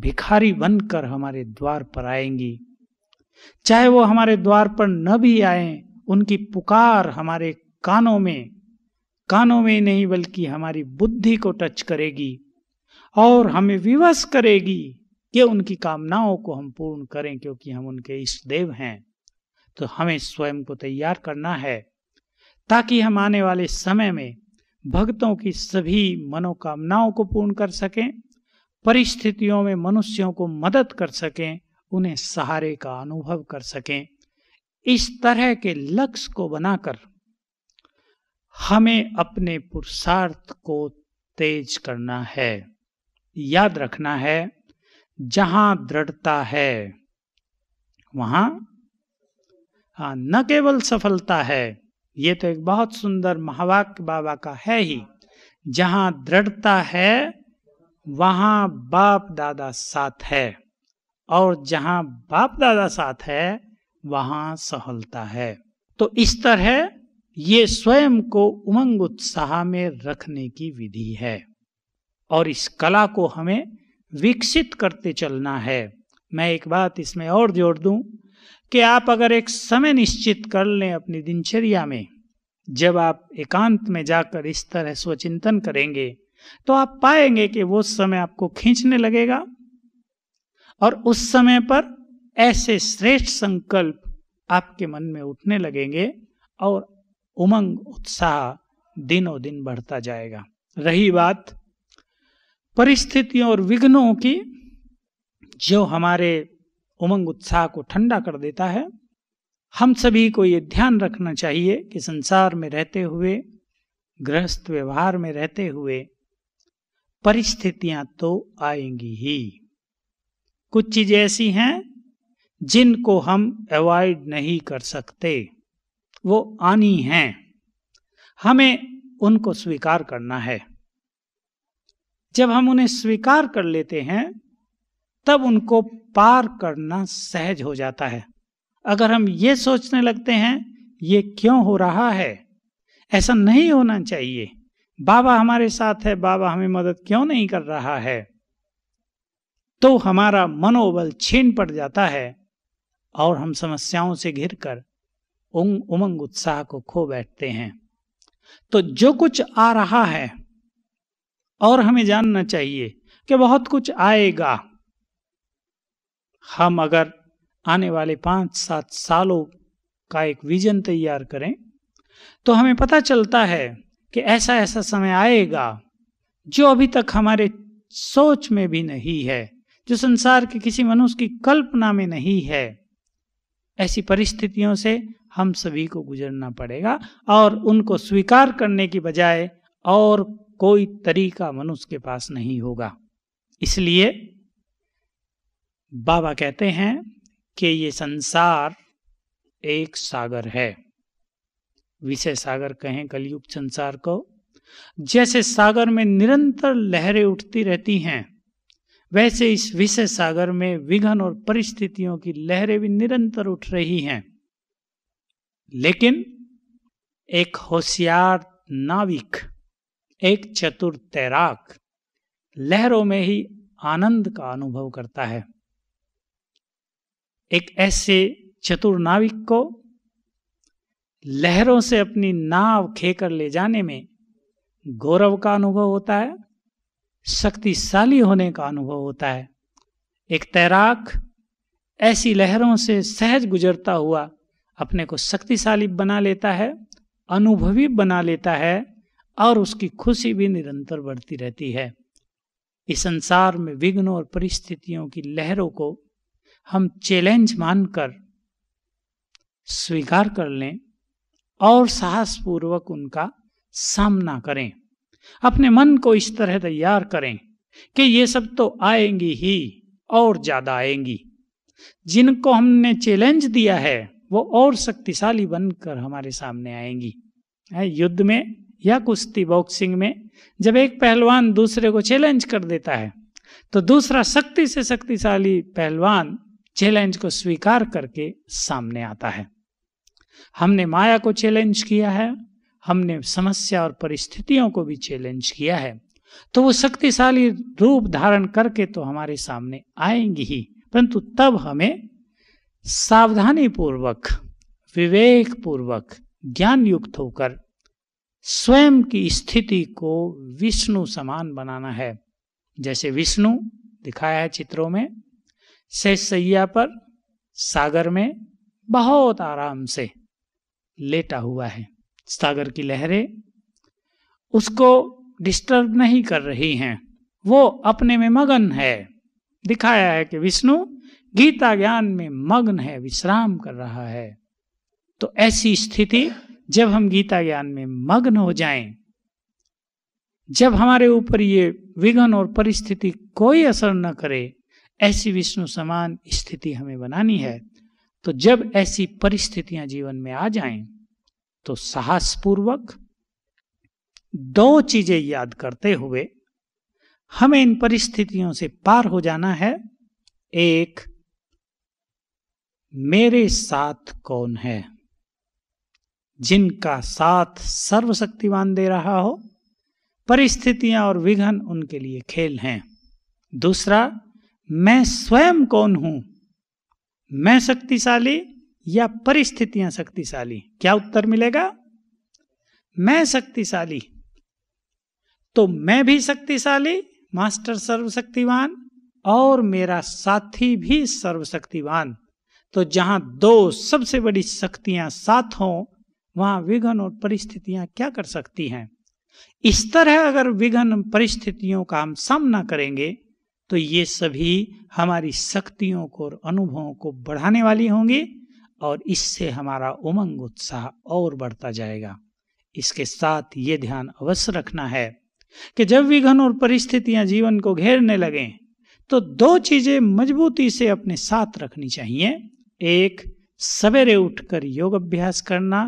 भिखारी बनकर हमारे द्वार पर आएंगी चाहे वो हमारे द्वार पर न भी आए उनकी पुकार हमारे कानों में कानों में नहीं बल्कि हमारी बुद्धि को टच करेगी और हमें विवश करेगी कि उनकी कामनाओं को हम पूर्ण करें क्योंकि हम उनके इष्ट देव हैं तो हमें स्वयं को तैयार करना है ताकि हम आने वाले समय में भक्तों की सभी मनोकामनाओं को पूर्ण कर सकें परिस्थितियों में मनुष्यों को मदद कर सकें उन्हें सहारे का अनुभव कर सकें इस तरह के लक्ष्य को बनाकर हमें अपने पुरुषार्थ को तेज करना है याद रखना है जहां दृढ़ता है वहां हाँ, न केवल सफलता है ये तो एक बहुत सुंदर महावाक्य बाबा का है ही जहां दृढ़ता है वहां बाप दादा साथ है और जहां बाप दादा साथ है वहां सहलता है तो इस तरह ये स्वयं को उमंग उत्साह में रखने की विधि है और इस कला को हमें विकसित करते चलना है मैं एक बात इसमें और जोड़ दूं कि आप अगर एक समय निश्चित कर लें अपनी दिनचर्या में जब आप एकांत में जाकर इस तरह स्वचिंतन करेंगे तो आप पाएंगे कि वो समय आपको खींचने लगेगा और उस समय पर ऐसे श्रेष्ठ संकल्प आपके मन में उठने लगेंगे और उमंग उत्साह दिनों दिन बढ़ता जाएगा रही बात परिस्थितियों और विघ्नों की जो हमारे उमंग उत्साह को ठंडा कर देता है हम सभी को ये ध्यान रखना चाहिए कि संसार में रहते हुए गृहस्थ व्यवहार में रहते हुए परिस्थितियां तो आएंगी ही कुछ चीज़ें ऐसी हैं जिनको हम अवॉइड नहीं कर सकते वो आनी हैं हमें उनको स्वीकार करना है जब हम उन्हें स्वीकार कर लेते हैं तब उनको पार करना सहज हो जाता है अगर हम ये सोचने लगते हैं ये क्यों हो रहा है ऐसा नहीं होना चाहिए बाबा हमारे साथ है बाबा हमें मदद क्यों नहीं कर रहा है तो हमारा मनोबल छीन पड़ जाता है और हम समस्याओं से घिर कर उमंग उत्साह को खो बैठते हैं तो जो कुछ आ रहा है और हमें जानना चाहिए कि बहुत कुछ आएगा हम अगर आने वाले पांच सात सालों का एक विजन तैयार करें तो हमें पता चलता है कि ऐसा ऐसा समय आएगा जो अभी तक हमारे सोच में भी नहीं है जो संसार के किसी मनुष्य की कल्पना में नहीं है ऐसी परिस्थितियों से हम सभी को गुजरना पड़ेगा और उनको स्वीकार करने की बजाय और कोई तरीका मनुष्य के पास नहीं होगा इसलिए बाबा कहते हैं कि ये संसार एक सागर है विषय सागर कहें कलयुग संसार को जैसे सागर में निरंतर लहरें उठती रहती हैं वैसे इस विषय सागर में विघन और परिस्थितियों की लहरें भी निरंतर उठ रही हैं लेकिन एक होशियार नाविक एक चतुर तैराक लहरों में ही आनंद का अनुभव करता है एक ऐसे चतुर नाविक को लहरों से अपनी नाव खेकर ले जाने में गौरव का अनुभव होता है शक्तिशाली होने का अनुभव होता है एक तैराक ऐसी लहरों से सहज गुजरता हुआ अपने को शक्तिशाली बना लेता है अनुभवी बना लेता है और उसकी खुशी भी निरंतर बढ़ती रहती है इस संसार में विघ्नों और परिस्थितियों की लहरों को हम चैलेंज मानकर स्वीकार कर लें और साहसपूर्वक उनका सामना करें अपने मन को इस तरह तैयार करें कि ये सब तो आएंगी ही और ज्यादा आएंगी जिनको हमने चैलेंज दिया है वो और शक्तिशाली बनकर हमारे सामने आएंगी युद्ध में या कुश्ती बॉक्सिंग में जब एक पहलवान दूसरे को चैलेंज कर देता है तो दूसरा शक्ति से शक्तिशाली पहलवान चैलेंज को स्वीकार करके सामने आता है हमने माया को चैलेंज किया है हमने समस्या और परिस्थितियों को भी चैलेंज किया है तो वो शक्तिशाली रूप धारण करके तो हमारे सामने आएंगी ही परंतु तब हमें सावधानी पूर्वक विवेक पूर्वक ज्ञान युक्त होकर स्वयं की स्थिति को विष्णु समान बनाना है जैसे विष्णु दिखाया है चित्रों में सैया पर सागर में बहुत आराम से लेटा हुआ है सागर की लहरें उसको डिस्टर्ब नहीं कर रही हैं वो अपने में मगन है दिखाया है कि विष्णु गीता ज्ञान में मग्न है विश्राम कर रहा है तो ऐसी स्थिति जब हम गीता ज्ञान में मग्न हो जाएं, जब हमारे ऊपर ये विघन और परिस्थिति कोई असर न करे ऐसी विष्णु समान स्थिति हमें बनानी है तो जब ऐसी परिस्थितियां जीवन में आ जाएं, तो साहसपूर्वक दो चीजें याद करते हुए हमें इन परिस्थितियों से पार हो जाना है एक मेरे साथ कौन है जिनका साथ सर्वशक्तिवान दे रहा हो परिस्थितियां और विघन उनके लिए खेल हैं दूसरा मैं स्वयं कौन हूं मैं शक्तिशाली या परिस्थितियां शक्तिशाली क्या उत्तर मिलेगा मैं शक्तिशाली तो मैं भी शक्तिशाली मास्टर सर्वशक्तिवान और मेरा साथी भी सर्वशक्तिवान तो जहां दो सबसे बड़ी शक्तियां साथ हों वहां विघन और परिस्थितियां क्या कर सकती हैं इस तरह अगर विघन परिस्थितियों का हम सामना करेंगे तो ये सभी हमारी शक्तियों को और अनुभवों को बढ़ाने वाली होंगी और इससे हमारा उमंग उत्साह और बढ़ता जाएगा इसके साथ ये ध्यान अवश्य रखना है कि जब विघन और परिस्थितियां जीवन को घेरने लगे तो दो चीजें मजबूती से अपने साथ रखनी चाहिए एक सवेरे उठकर योग अभ्यास करना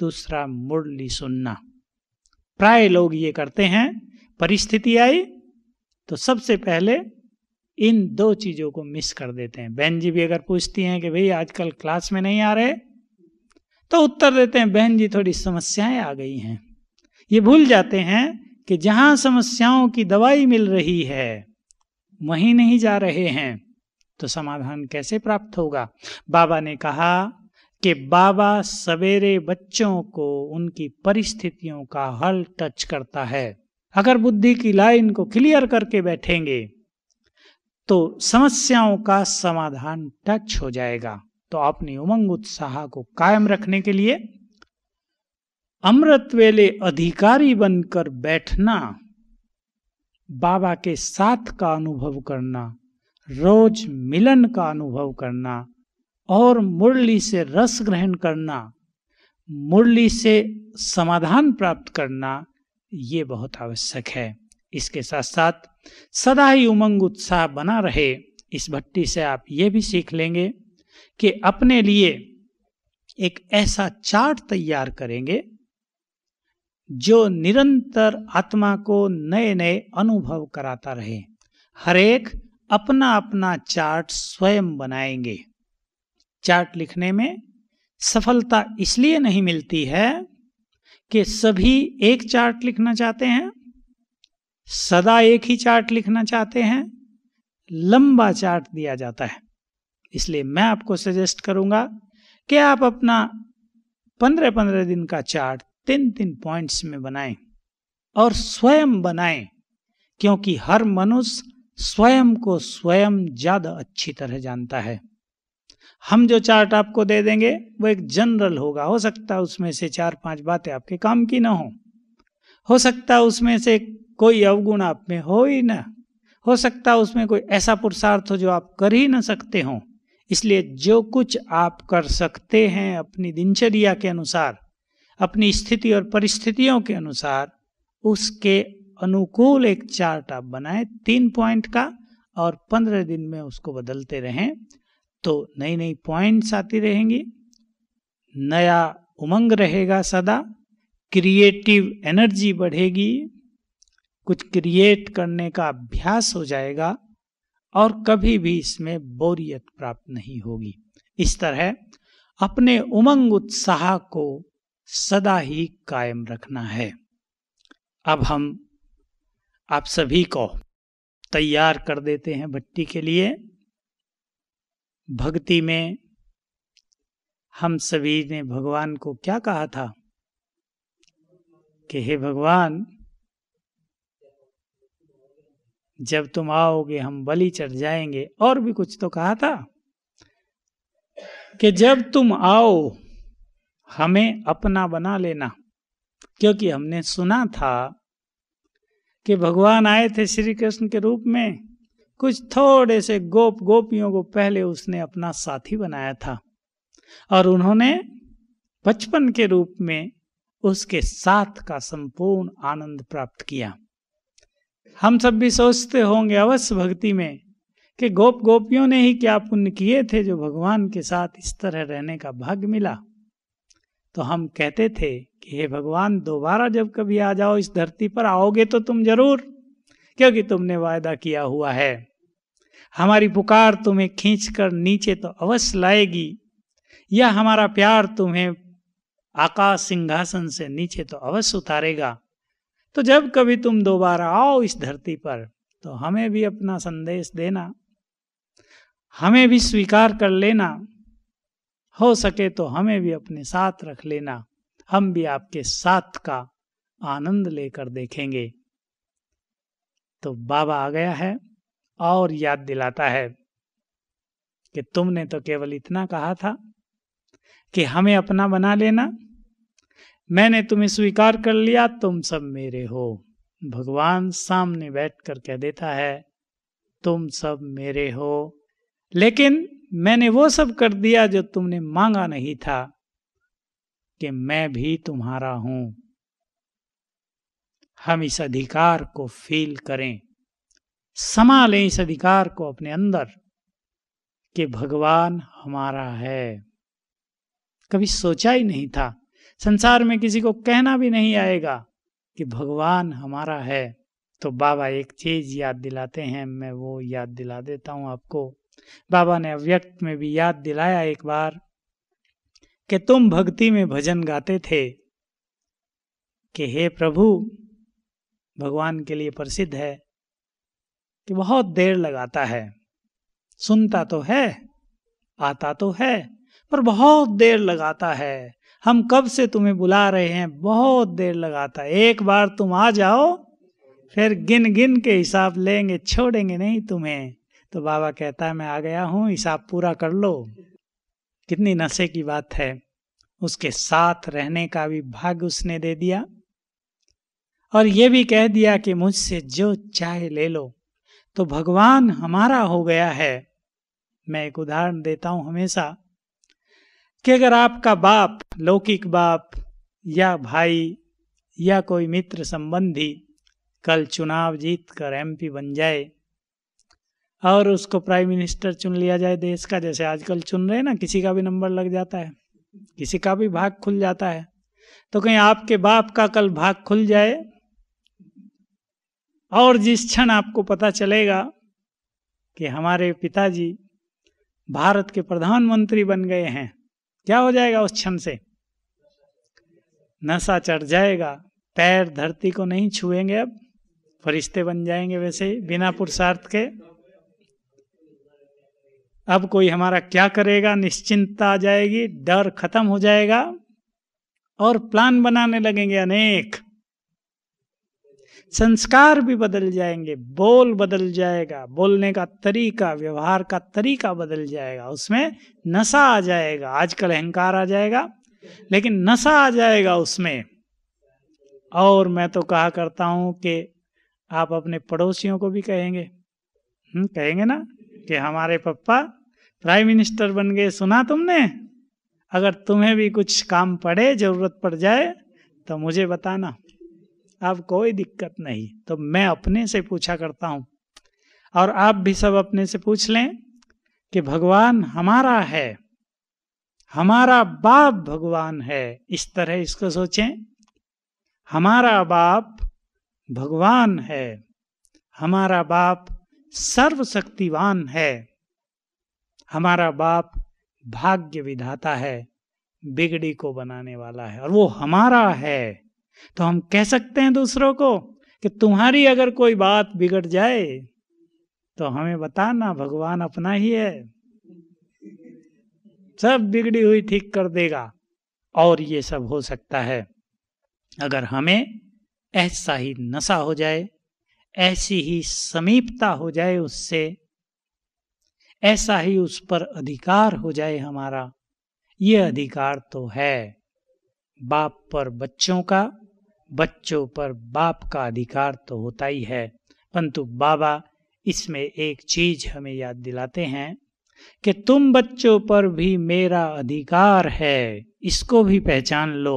दूसरा मुरली सुनना प्राय लोग ये करते हैं परिस्थिति आई तो सबसे पहले इन दो चीज़ों को मिस कर देते हैं बहन जी भी अगर पूछती हैं कि भाई आजकल क्लास में नहीं आ रहे तो उत्तर देते हैं बहन जी थोड़ी समस्याएं आ गई हैं ये भूल जाते हैं कि जहां समस्याओं की दवाई मिल रही है वहीं नहीं जा रहे हैं तो समाधान कैसे प्राप्त होगा बाबा ने कहा कि बाबा सवेरे बच्चों को उनकी परिस्थितियों का हल टच करता है अगर बुद्धि की लाइन को क्लियर करके बैठेंगे तो समस्याओं का समाधान टच हो जाएगा तो अपनी उमंग उत्साह को कायम रखने के लिए अमृत वेले अधिकारी बनकर बैठना बाबा के साथ का अनुभव करना रोज मिलन का अनुभव करना और मुरली से रस ग्रहण करना मुरली से समाधान प्राप्त करना ये बहुत आवश्यक है इसके साथ साथ सदा ही उमंग उत्साह बना रहे इस भट्टी से आप ये भी सीख लेंगे कि अपने लिए एक ऐसा चार्ट तैयार करेंगे जो निरंतर आत्मा को नए नए अनुभव कराता रहे हरेक अपना अपना चार्ट स्वयं बनाएंगे चार्ट लिखने में सफलता इसलिए नहीं मिलती है कि सभी एक चार्ट लिखना चाहते हैं सदा एक ही चार्ट लिखना चाहते हैं लंबा चार्ट दिया जाता है इसलिए मैं आपको सजेस्ट करूंगा कि आप अपना पंद्रह पंद्रह दिन का चार्ट तीन तीन पॉइंट्स में बनाएं और स्वयं बनाएं क्योंकि हर मनुष्य स्वयं को स्वयं ज्यादा अच्छी तरह जानता है हम जो चार्ट आपको दे देंगे वो एक जनरल होगा हो सकता है उसमें से चार पांच बातें आपके काम की ना हो हो सकता उसमें से कोई अवगुण आप में हो ही ना हो सकता उसमें कोई ऐसा पुरुषार्थ हो जो आप कर ही ना सकते हो इसलिए जो कुछ आप कर सकते हैं अपनी दिनचर्या के अनुसार अपनी स्थिति और परिस्थितियों के अनुसार उसके अनुकूल एक चार्ट आप बनाए तीन पॉइंट का और पंद्रह दिन में उसको बदलते रहें तो नई नई पॉइंट्स आती रहेंगी नया उमंग रहेगा सदा क्रिएटिव एनर्जी बढ़ेगी कुछ क्रिएट करने का अभ्यास हो जाएगा और कभी भी इसमें बोरियत प्राप्त नहीं होगी इस तरह अपने उमंग उत्साह को सदा ही कायम रखना है अब हम आप सभी को तैयार कर देते हैं भट्टी के लिए भक्ति में हम सभी ने भगवान को क्या कहा था कि हे भगवान जब तुम आओगे हम बलि चढ़ जाएंगे और भी कुछ तो कहा था कि जब तुम आओ हमें अपना बना लेना क्योंकि हमने सुना था कि भगवान आए थे श्री कृष्ण के रूप में कुछ थोड़े से गोप गोपियों को पहले उसने अपना साथी बनाया था और उन्होंने बचपन के रूप में उसके साथ का संपूर्ण आनंद प्राप्त किया हम सब भी सोचते होंगे अवश्य भक्ति में कि गोप गोपियों ने ही क्या पुण्य किए थे जो भगवान के साथ इस तरह रहने का भाग मिला तो हम कहते थे कि हे भगवान दोबारा जब कभी आ जाओ इस धरती पर आओगे तो तुम जरूर क्योंकि तुमने वायदा किया हुआ है हमारी पुकार तुम्हें खींचकर नीचे तो अवश्य लाएगी या हमारा प्यार तुम्हें आकाश सिंहासन से नीचे तो अवश्य उतारेगा तो जब कभी तुम दोबारा आओ इस धरती पर तो हमें भी अपना संदेश देना हमें भी स्वीकार कर लेना हो सके तो हमें भी अपने साथ रख लेना हम भी आपके साथ का आनंद लेकर देखेंगे तो बाबा आ गया है और याद दिलाता है कि तुमने तो केवल इतना कहा था कि हमें अपना बना लेना मैंने तुम्हें स्वीकार कर लिया तुम सब मेरे हो भगवान सामने बैठ कर कह देता है तुम सब मेरे हो लेकिन मैंने वो सब कर दिया जो तुमने मांगा नहीं था कि मैं भी तुम्हारा हूं हम इस अधिकार को फील करें समा लें इस अधिकार को अपने अंदर कि भगवान हमारा है कभी सोचा ही नहीं था संसार में किसी को कहना भी नहीं आएगा कि भगवान हमारा है तो बाबा एक चीज याद दिलाते हैं मैं वो याद दिला देता हूं आपको बाबा ने अव्यक्त में भी याद दिलाया एक बार कि तुम भक्ति में भजन गाते थे कि हे प्रभु भगवान के लिए प्रसिद्ध है कि बहुत देर लगाता है सुनता तो है आता तो है पर बहुत देर लगाता है हम कब से तुम्हें बुला रहे हैं बहुत देर लगाता है एक बार तुम आ जाओ फिर गिन गिन के हिसाब लेंगे छोड़ेंगे नहीं तुम्हें तो बाबा कहता है मैं आ गया हूँ हिसाब पूरा कर लो कितनी नशे की बात है उसके साथ रहने का भी भाग्य उसने दे दिया और ये भी कह दिया कि मुझसे जो चाहे ले लो तो भगवान हमारा हो गया है मैं एक उदाहरण देता हूँ हमेशा कि अगर आपका बाप लौकिक बाप या भाई या कोई मित्र संबंधी कल चुनाव जीत कर एम बन जाए और उसको प्राइम मिनिस्टर चुन लिया जाए देश का जैसे आजकल चुन रहे ना किसी का भी नंबर लग जाता है किसी का भी भाग खुल जाता है तो कहीं आपके बाप का कल भाग खुल जाए और जिस क्षण आपको पता चलेगा कि हमारे पिताजी भारत के प्रधानमंत्री बन गए हैं क्या हो जाएगा उस क्षण से नशा चढ़ जाएगा पैर धरती को नहीं छुएंगे अब फरिश्ते बन जाएंगे वैसे बिना पुरुषार्थ के अब कोई हमारा क्या करेगा निश्चिंतता आ जाएगी डर खत्म हो जाएगा और प्लान बनाने लगेंगे अनेक संस्कार भी बदल जाएंगे बोल बदल जाएगा बोलने का तरीका व्यवहार का तरीका बदल जाएगा उसमें नशा आ जाएगा आजकल अहंकार आ जाएगा लेकिन नशा आ जाएगा उसमें और मैं तो कहा करता हूं कि आप अपने पड़ोसियों को भी कहेंगे हम हम्म, कहेंगे ना कि हमारे पप्पा प्राइम मिनिस्टर बन गए सुना तुमने अगर तुम्हें भी कुछ काम पड़े जरूरत पड़ जाए तो मुझे बताना आप कोई दिक्कत नहीं तो मैं अपने से पूछा करता हूँ और आप भी सब अपने से पूछ लें कि भगवान हमारा है हमारा बाप भगवान है इस तरह इसको सोचें हमारा बाप भगवान है हमारा बाप सर्वशक्तिवान है हमारा बाप भाग्य विधाता है बिगड़ी को बनाने वाला है और वो हमारा है तो हम कह सकते हैं दूसरों को कि तुम्हारी अगर कोई बात बिगड़ जाए तो हमें बताना भगवान अपना ही है सब बिगड़ी हुई ठीक कर देगा और ये सब हो सकता है अगर हमें ऐसा ही नशा हो जाए ऐसी ही समीपता हो जाए उससे ऐसा ही उस पर अधिकार हो जाए हमारा ये अधिकार तो है बाप पर बच्चों का बच्चों पर बाप का अधिकार तो होता ही है परंतु बाबा इसमें एक चीज हमें याद दिलाते हैं कि तुम बच्चों पर भी मेरा अधिकार है इसको भी पहचान लो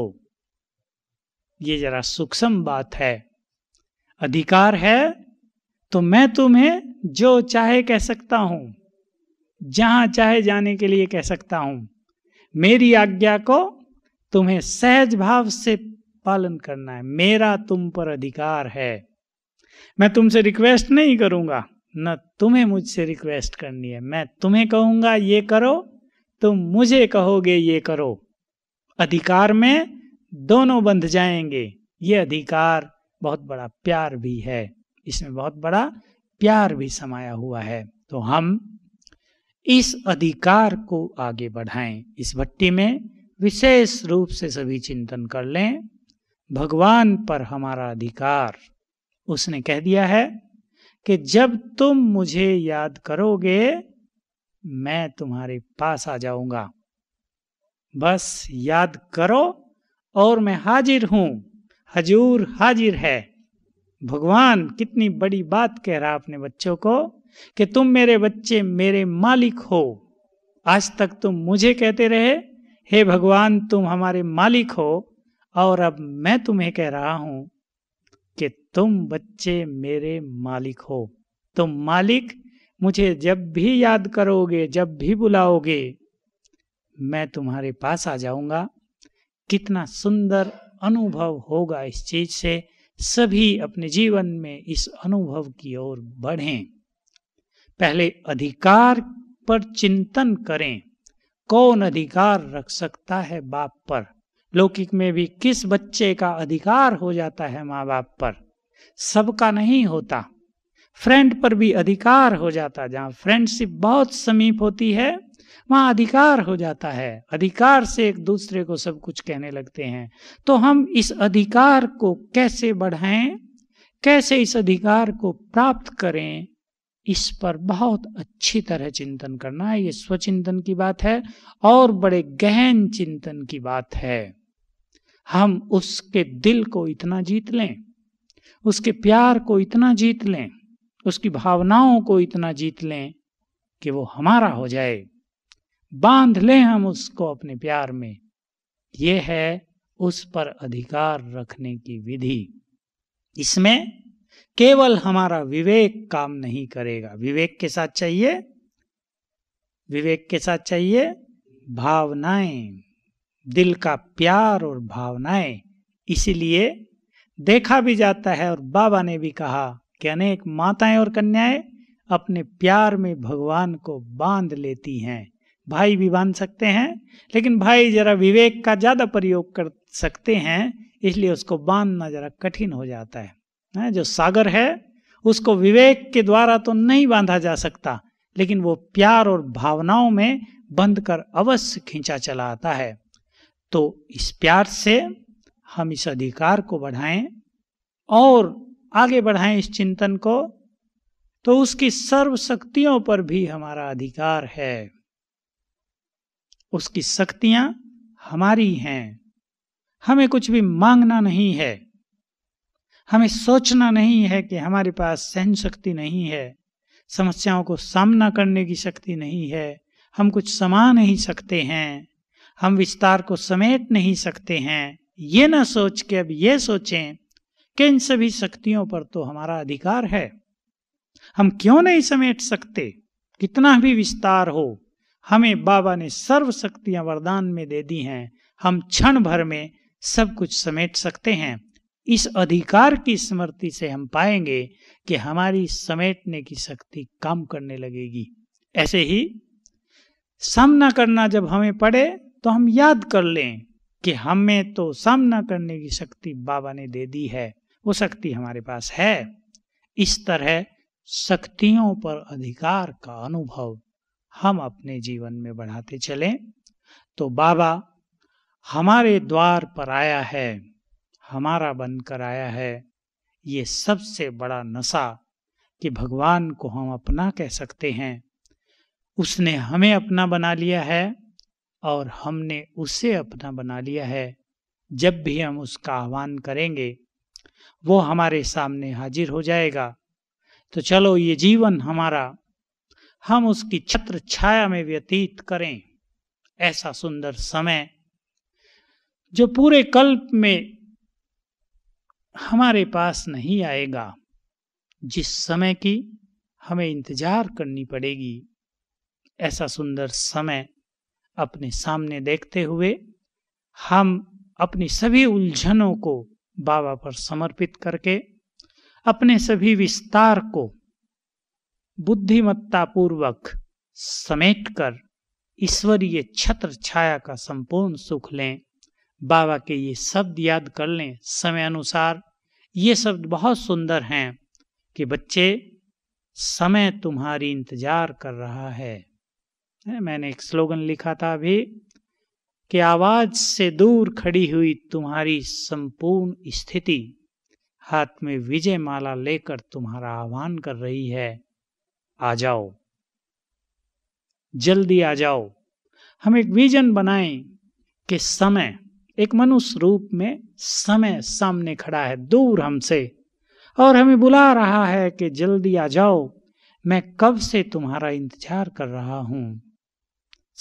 ये जरा सूक्ष्म बात है अधिकार है तो मैं तुम्हें जो चाहे कह सकता हूं जहां चाहे जाने के लिए कह सकता हूं मेरी आज्ञा को तुम्हें सहज भाव से पालन करना है मेरा तुम पर अधिकार है मैं तुमसे रिक्वेस्ट नहीं करूंगा न तुम्हें मुझसे रिक्वेस्ट करनी है मैं तुम्हें कहूंगा ये करो तुम मुझे कहोगे ये करो अधिकार में दोनों बंध जाएंगे ये अधिकार बहुत बड़ा प्यार भी है इसमें बहुत बड़ा प्यार भी समाया हुआ है तो हम इस अधिकार को आगे बढ़ाएं इस भट्टी में विशेष रूप से सभी चिंतन कर लें भगवान पर हमारा अधिकार उसने कह दिया है कि जब तुम मुझे याद करोगे मैं तुम्हारे पास आ जाऊंगा बस याद करो और मैं हाजिर हूं हजूर हाजिर है भगवान कितनी बड़ी बात कह रहा अपने बच्चों को कि तुम मेरे बच्चे मेरे मालिक हो आज तक तुम मुझे कहते रहे हे भगवान तुम हमारे मालिक हो और अब मैं तुम्हें कह रहा हूं कि तुम बच्चे मेरे मालिक हो तुम मालिक मुझे जब भी याद करोगे जब भी बुलाओगे मैं तुम्हारे पास आ जाऊंगा कितना सुंदर अनुभव होगा इस चीज से सभी अपने जीवन में इस अनुभव की ओर बढ़ें पहले अधिकार पर चिंतन करें कौन अधिकार रख सकता है बाप पर लौकिक में भी किस बच्चे का अधिकार हो जाता है माँ बाप पर सबका नहीं होता फ्रेंड पर भी अधिकार हो जाता जहाँ फ्रेंडशिप बहुत समीप होती है वहाँ अधिकार हो जाता है अधिकार से एक दूसरे को सब कुछ कहने लगते हैं तो हम इस अधिकार को कैसे बढ़ाएं कैसे इस अधिकार को प्राप्त करें इस पर बहुत अच्छी तरह चिंतन करना है ये स्वचिंतन की बात है और बड़े गहन चिंतन की बात है हम उसके दिल को इतना जीत लें उसके प्यार को इतना जीत लें उसकी भावनाओं को इतना जीत लें कि वो हमारा हो जाए बांध लें हम उसको अपने प्यार में ये है उस पर अधिकार रखने की विधि इसमें केवल हमारा विवेक काम नहीं करेगा विवेक के साथ चाहिए विवेक के साथ चाहिए भावनाएं दिल का प्यार और भावनाएं इसीलिए देखा भी जाता है और बाबा ने भी कहा कि अनेक माताएं और कन्याएं अपने प्यार में भगवान को बांध लेती हैं भाई भी बांध सकते हैं लेकिन भाई जरा विवेक का ज़्यादा प्रयोग कर सकते हैं इसलिए उसको बांधना जरा कठिन हो जाता है ना हाँ, जो सागर है उसको विवेक के द्वारा तो नहीं बांधा जा सकता लेकिन वो प्यार और भावनाओं में बंध कर अवश्य खींचा चला आता है तो इस प्यार से हम इस अधिकार को बढ़ाएं और आगे बढ़ाएं इस चिंतन को तो उसकी सर्व शक्तियों पर भी हमारा अधिकार है उसकी शक्तियां हमारी हैं हमें कुछ भी मांगना नहीं है हमें सोचना नहीं है कि हमारे पास सहन शक्ति नहीं है समस्याओं को सामना करने की शक्ति नहीं है हम कुछ समा नहीं सकते हैं हम विस्तार को समेट नहीं सकते हैं ये ना सोच के अब ये सोचें कि इन सभी शक्तियों पर तो हमारा अधिकार है हम क्यों नहीं समेट सकते कितना भी विस्तार हो हमें बाबा ने सर्व शक्तियां वरदान में दे दी हैं हम क्षण भर में सब कुछ समेट सकते हैं इस अधिकार की स्मृति से हम पाएंगे कि हमारी समेटने की शक्ति काम करने लगेगी ऐसे ही सामना करना जब हमें पड़े तो हम याद कर लें कि हमें तो सामना करने की शक्ति बाबा ने दे दी है वो शक्ति हमारे पास है इस तरह शक्तियों पर अधिकार का अनुभव हम अपने जीवन में बढ़ाते चलें तो बाबा हमारे द्वार पर आया है हमारा बनकर आया है ये सबसे बड़ा नशा कि भगवान को हम अपना कह सकते हैं उसने हमें अपना बना लिया है और हमने उसे अपना बना लिया है जब भी हम उसका आह्वान करेंगे वो हमारे सामने हाजिर हो जाएगा तो चलो ये जीवन हमारा हम उसकी छत्र छाया में व्यतीत करें ऐसा सुंदर समय जो पूरे कल्प में हमारे पास नहीं आएगा जिस समय की हमें इंतजार करनी पड़ेगी ऐसा सुंदर समय अपने सामने देखते हुए हम अपनी सभी उलझनों को बाबा पर समर्पित करके अपने सभी विस्तार को बुद्धिमत्तापूर्वक समेट कर ईश्वरीय छत्र छाया का संपूर्ण सुख लें बाबा के ये शब्द याद कर लें समय अनुसार ये शब्द बहुत सुंदर हैं कि बच्चे समय तुम्हारी इंतजार कर रहा है मैंने एक स्लोगन लिखा था अभी कि आवाज से दूर खड़ी हुई तुम्हारी संपूर्ण स्थिति हाथ में विजय माला लेकर तुम्हारा आह्वान कर रही है आ जाओ जल्दी आ जाओ हम एक विजन बनाएं कि समय एक मनुष्य रूप में समय सामने खड़ा है दूर हमसे और हमें बुला रहा है कि जल्दी आ जाओ मैं कब से तुम्हारा इंतजार कर रहा हूं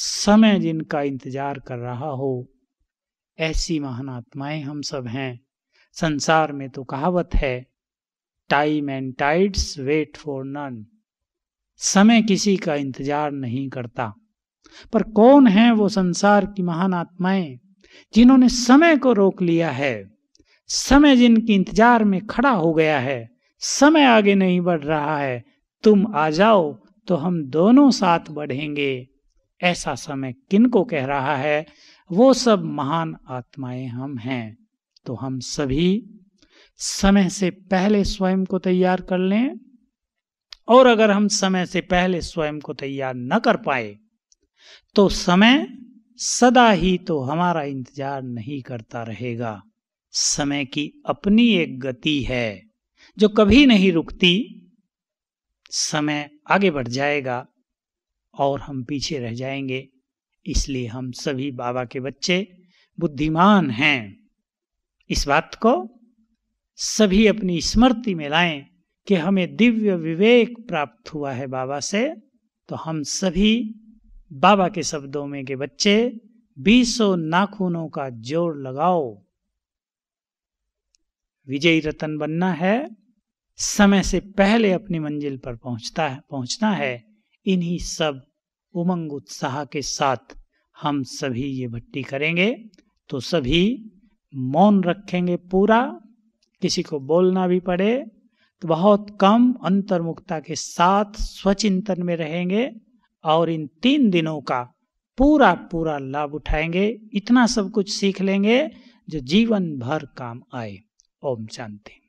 समय जिनका इंतजार कर रहा हो ऐसी महान आत्माएं हम सब हैं संसार में तो कहावत है time and tides wait for none समय किसी का इंतजार नहीं करता पर कौन है वो संसार की महान आत्माएं जिन्होंने समय को रोक लिया है समय जिनके इंतजार में खड़ा हो गया है समय आगे नहीं बढ़ रहा है तुम आ जाओ तो हम दोनों साथ बढ़ेंगे ऐसा समय किन को कह रहा है वो सब महान आत्माएं हम हैं तो हम सभी समय से पहले स्वयं को तैयार कर लें और अगर हम समय से पहले स्वयं को तैयार न कर पाए तो समय सदा ही तो हमारा इंतजार नहीं करता रहेगा समय की अपनी एक गति है जो कभी नहीं रुकती समय आगे बढ़ जाएगा और हम पीछे रह जाएंगे इसलिए हम सभी बाबा के बच्चे बुद्धिमान हैं इस बात को सभी अपनी स्मृति में लाएं कि हमें दिव्य विवेक प्राप्त हुआ है बाबा से तो हम सभी बाबा के शब्दों में के बच्चे बीसों नाखूनों का जोर लगाओ विजयी रतन बनना है समय से पहले अपनी मंजिल पर पहुंचता है पहुंचना है इन्हीं सब उमंग उत्साह के साथ हम सभी ये भट्टी करेंगे तो सभी मौन रखेंगे पूरा किसी को बोलना भी पड़े तो बहुत कम अंतर्मुखता के साथ स्वचिंतन में रहेंगे और इन तीन दिनों का पूरा पूरा लाभ उठाएंगे इतना सब कुछ सीख लेंगे जो जीवन भर काम आए ओम शांति